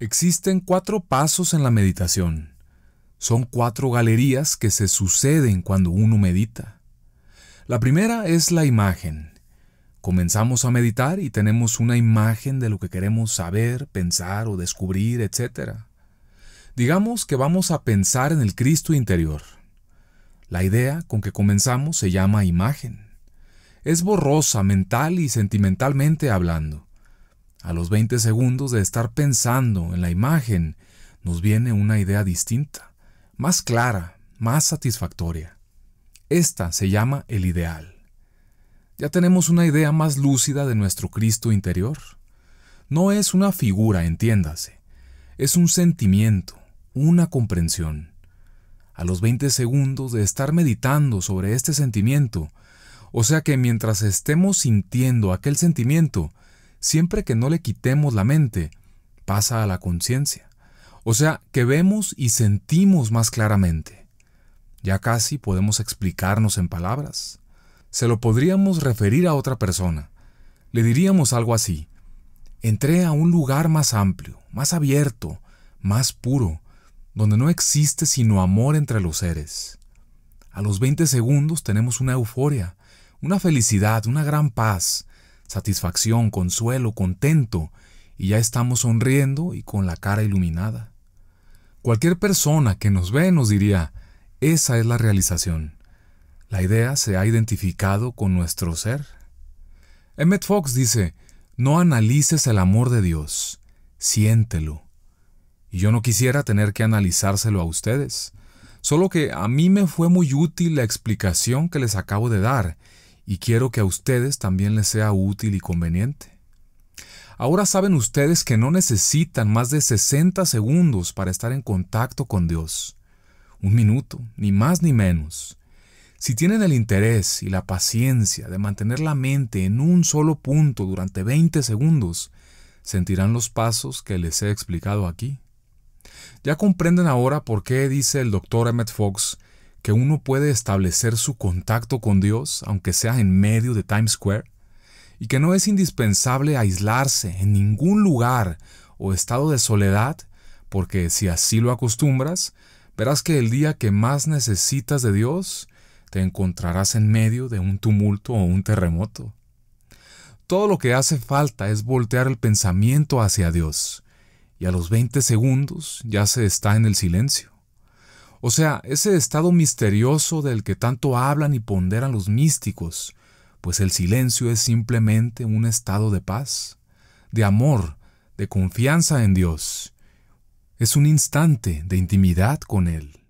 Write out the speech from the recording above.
Existen cuatro pasos en la meditación. Son cuatro galerías que se suceden cuando uno medita. La primera es la imagen. Comenzamos a meditar y tenemos una imagen de lo que queremos saber, pensar o descubrir, etc. Digamos que vamos a pensar en el Cristo interior. La idea con que comenzamos se llama imagen. Es borrosa mental y sentimentalmente hablando. A los 20 segundos de estar pensando en la imagen, nos viene una idea distinta, más clara, más satisfactoria. Esta se llama el ideal. Ya tenemos una idea más lúcida de nuestro Cristo interior. No es una figura, entiéndase. Es un sentimiento, una comprensión. A los 20 segundos de estar meditando sobre este sentimiento, o sea que mientras estemos sintiendo aquel sentimiento, siempre que no le quitemos la mente, pasa a la conciencia. O sea, que vemos y sentimos más claramente. Ya casi podemos explicarnos en palabras. Se lo podríamos referir a otra persona. Le diríamos algo así. Entré a un lugar más amplio, más abierto, más puro, donde no existe sino amor entre los seres. A los 20 segundos tenemos una euforia, una felicidad, una gran paz, satisfacción, consuelo, contento, y ya estamos sonriendo y con la cara iluminada. Cualquier persona que nos ve nos diría, esa es la realización. La idea se ha identificado con nuestro ser. Emmet Fox dice, no analices el amor de Dios, siéntelo. Y yo no quisiera tener que analizárselo a ustedes, solo que a mí me fue muy útil la explicación que les acabo de dar, y quiero que a ustedes también les sea útil y conveniente. Ahora saben ustedes que no necesitan más de 60 segundos para estar en contacto con Dios. Un minuto, ni más ni menos. Si tienen el interés y la paciencia de mantener la mente en un solo punto durante 20 segundos, sentirán los pasos que les he explicado aquí. Ya comprenden ahora por qué dice el doctor Emmett Fox que uno puede establecer su contacto con Dios, aunque sea en medio de Times Square, y que no es indispensable aislarse en ningún lugar o estado de soledad, porque si así lo acostumbras, verás que el día que más necesitas de Dios, te encontrarás en medio de un tumulto o un terremoto. Todo lo que hace falta es voltear el pensamiento hacia Dios, y a los 20 segundos ya se está en el silencio. O sea, ese estado misterioso del que tanto hablan y ponderan los místicos, pues el silencio es simplemente un estado de paz, de amor, de confianza en Dios. Es un instante de intimidad con Él.